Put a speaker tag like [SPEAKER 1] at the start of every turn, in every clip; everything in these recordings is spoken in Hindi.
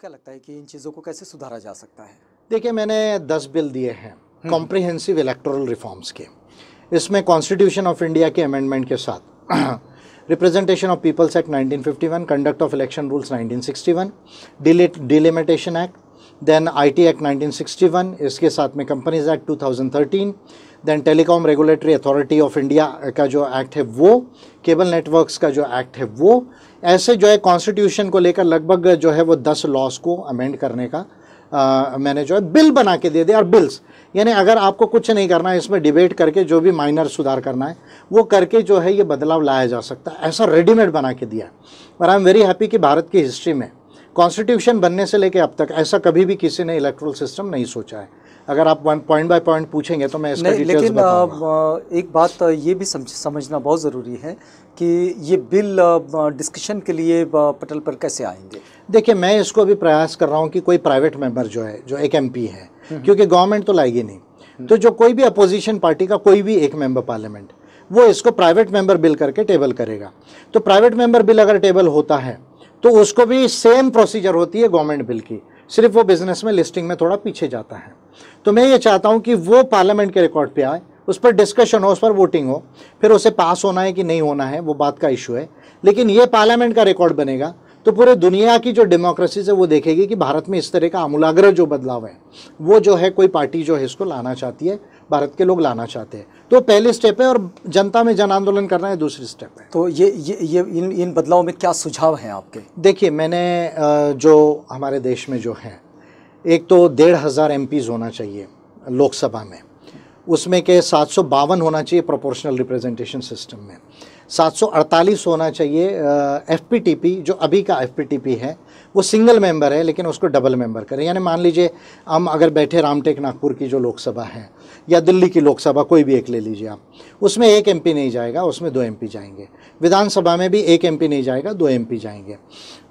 [SPEAKER 1] क्या लगता है कि इन चीज़ों को कैसे सुधारा जा सकता है देखिए मैंने दस बिल दिए हैं कॉम्प्रिहेंसिव इलेक्टोरल रिफॉर्म्स के इसमें कॉन्स्टिट्यूशन ऑफ इंडिया के अमेंडमेंट के साथ representation of peoples act 1951, conduct of election rules 1961, delimitation act act nineteen sixty 1961, इसके साथ में two thousand 2013, then telecom regulatory authority of India का जो एक्ट है वो केबल नेटवर्क्स का जो एक्ट है वो ऐसे जो है कॉन्स्टिट्यूशन को लेकर लगभग जो है वो दस लॉस को अमेंड करने का आ, मैंने जो है बिल बना के दे दिया और बिल्स यानी अगर आपको कुछ नहीं करना है इसमें डिबेट करके जो भी माइनर सुधार करना है वो करके जो है ये बदलाव लाया जा सकता है ऐसा रेडीमेड बना के दिया और आई एम वेरी हैप्पी कि भारत की हिस्ट्री में कॉन्स्टिट्यूशन बनने से लेके अब तक ऐसा कभी भी किसी ने इलेक्ट्रल सिस्टम नहीं सोचा है अगर आप वन पॉइंट बाय पॉइंट पूछेंगे तो मैं इसका लेकिन आ, एक बात तो ये भी समझ समझना बहुत ज़रूरी है कि ये बिल डिस्कशन के लिए पटल पर कैसे आएंगे देखिए मैं इसको अभी प्रयास कर रहा हूँ कि कोई प्राइवेट मेंबर जो है जो एक एमपी है हम्म। क्योंकि गवर्नमेंट तो लाएगी नहीं हम्म। तो जो कोई भी अपोजिशन पार्टी का कोई भी एक मेंबर पार्लियामेंट वो इसको प्राइवेट मेंबर बिल करके टेबल करेगा तो प्राइवेट मेंबर बिल अगर टेबल होता है तो उसको भी सेम प्रोसीजर होती है गवर्नमेंट बिल की सिर्फ वो बिजनेस में लिस्टिंग में थोड़ा पीछे जाता है तो मैं ये चाहता हूँ कि वो पार्लियामेंट के रिकॉर्ड पे आए उस पर डिस्कशन हो उस पर वोटिंग हो फिर उसे पास होना है कि नहीं होना है वो बात का इशू है लेकिन ये पार्लियामेंट का रिकॉर्ड बनेगा तो पूरे दुनिया की जो डेमोक्रेसीज है वो देखेगी कि भारत में इस तरह का आमूलाग्र जो बदलाव है वो जो है कोई पार्टी जो है इसको लाना चाहती है भारत के लोग लाना चाहते हैं तो पहले स्टेप है और जनता में जन आंदोलन करना है दूसरी स्टेप है तो ये ये ये इन इन बदलाव में क्या सुझाव हैं आपके देखिए मैंने जो हमारे देश में जो है एक तो डेढ़ हज़ार एम होना चाहिए लोकसभा में उसमें के सात होना चाहिए प्रोपोर्शनल रिप्रेजेंटेशन सिस्टम में 748 होना चाहिए पी जो अभी का पी है वो सिंगल मेंबर है लेकिन उसको डबल मेंबर करें यानी मान लीजिए हम अगर बैठे रामटेक नागपुर की जो लोकसभा है या दिल्ली की लोकसभा कोई भी एक ले लीजिए आप उसमें एक एमपी नहीं जाएगा उसमें दो एमपी जाएंगे विधानसभा में भी एक एमपी नहीं जाएगा दो एमपी जाएंगे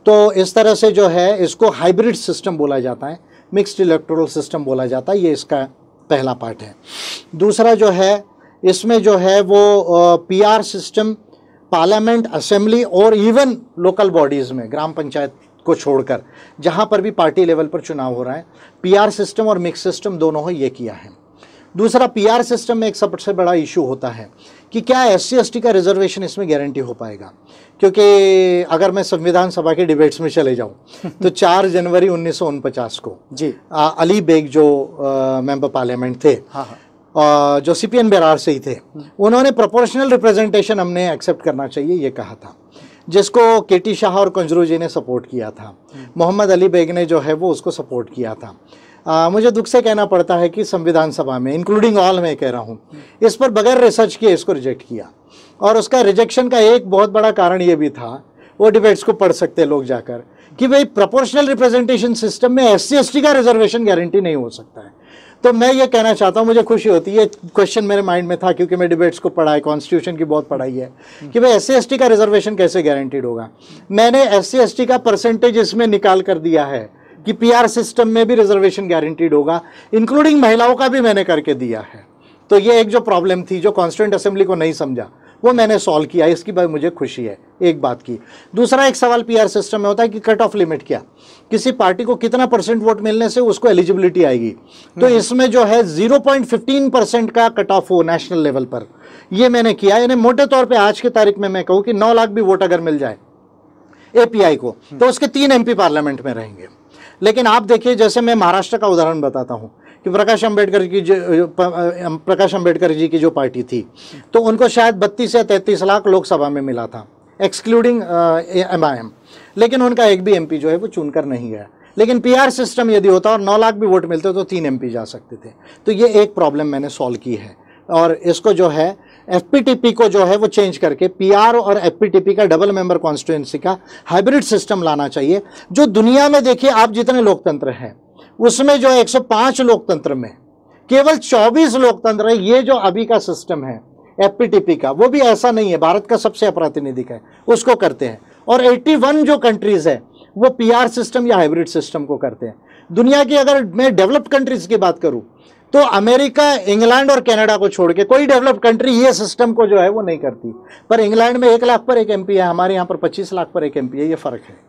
[SPEAKER 1] तो इस तरह से जो है इसको हाइब्रिड सिस्टम बोला जाता है मिक्सड इलेक्ट्रोल सिस्टम बोला जाता है ये इसका पहला पार्ट है दूसरा जो है इसमें जो है वो पीआर सिस्टम पार्लियामेंट असेंबली और इवन लोकल बॉडीज़ में ग्राम पंचायत को छोड़कर जहाँ पर भी पार्टी लेवल पर चुनाव हो रहा है पीआर सिस्टम और मिक्स सिस्टम दोनों हो ये किया है दूसरा पीआर सिस्टम में एक सबसे बड़ा इशू होता है कि क्या एस सी का रिजर्वेशन इसमें गारंटी हो पाएगा क्योंकि अगर मैं संविधान सभा के डिबेट्स में चले जाऊं तो 4 जनवरी उन्नीस को जी आ, अली बेग जो मेंबर पार्लियामेंट थे हाँ हाँ जो सी पी एन बेरार से ही थे उन्होंने प्रोपोर्शनल रिप्रेजेंटेशन हमने एक्सेप्ट करना चाहिए ये कहा था जिसको के टी शाह और कंजरू जी ने सपोर्ट किया था मोहम्मद अली बेग ने जो है वो उसको सपोर्ट किया था आ, मुझे दुख से कहना पड़ता है कि संविधान सभा में इंक्लूडिंग ऑल मैं कह रहा हूँ इस पर बगैर रिसर्च किए इसको रिजेक्ट किया और उसका रिजेक्शन का एक बहुत बड़ा कारण ये भी था वो डिबेट्स को पढ़ सकते लोग जाकर कि भाई प्रोपोर्शनल रिप्रेजेंटेशन सिस्टम में एस सी का रिजर्वेशन गारंटी नहीं हो सकता है तो मैं ये कहना चाहता हूँ मुझे खुशी होती है क्वेश्चन मेरे माइंड में था क्योंकि मैं डिबेट्स को पढ़ा है कॉन्स्टिट्यूशन की बहुत पढ़ाई है हम्म। कि भाई एस सी का रिजर्वेशन कैसे गारंटीड होगा मैंने एस सी का परसेंटेज इसमें निकाल कर दिया है कि पीआर सिस्टम में भी रिजर्वेशन गारंटीड होगा इंक्लूडिंग महिलाओं का भी मैंने करके दिया है तो ये एक जो प्रॉब्लम थी जो कॉन्स्टिट्यूंट असेंबली को नहीं समझा वो मैंने सॉल्व किया इसकी भाई मुझे खुशी है एक बात की दूसरा एक सवाल पीआर सिस्टम में होता है कि कट ऑफ लिमिट क्या किसी पार्टी को कितना परसेंट वोट मिलने से उसको एलिजिबिलिटी आएगी तो हम्म। इसमें जो है 0.15 परसेंट का कट ऑफ हो नेशनल लेवल पर ये मैंने किया यानी मोटे तौर पे आज की तारीख में मैं कहूँ कि नौ लाख भी वोट अगर मिल जाए एपीआई को हम्म। तो उसके तीन एमपी पार्लियामेंट में रहेंगे लेकिन आप देखिए जैसे मैं महाराष्ट्र का उदाहरण बताता हूँ कि प्रकाश अंबेडकर की जो प्रकाश अंबेडकर जी की जो पार्टी थी तो उनको शायद बत्तीस या तैंतीस लाख लोकसभा में मिला था एक्सक्लूडिंग एम आई एम लेकिन उनका एक भी एम जो है वो चुनकर नहीं गया लेकिन पीआर सिस्टम यदि होता और नौ लाख भी वोट मिलते तो तीन एमपी जा सकते थे तो ये एक प्रॉब्लम मैंने सॉल्व की है और इसको जो है एफपीटीपी को जो है वो चेंज करके पीआर और एफपीटीपी का डबल मेंबर कॉन्स्टिट्यूंसी का हाइब्रिड सिस्टम लाना चाहिए जो दुनिया में देखिए आप जितने लोकतंत्र हैं उसमें जो 105 लोकतंत्र में केवल 24 लोकतंत्र है ये जो अभी का सिस्टम है एफपीटीपी का वो भी ऐसा नहीं है भारत का सबसे अप्रातिनिधिक है उसको करते हैं और 81 जो कंट्रीज़ है वो पीआर सिस्टम या हाइब्रिड सिस्टम को करते हैं दुनिया की अगर मैं डेवलप्ड कंट्रीज़ की बात करूँ तो अमेरिका इंग्लैंड और कनाडा को छोड़ के कोई डेवलप्ड कंट्री ये सिस्टम को जो है वो नहीं करती पर इंग्लैंड में एक लाख पर एक एमपी है हमारे यहाँ पर पच्चीस लाख पर एक एमपी है ये फ़र्क है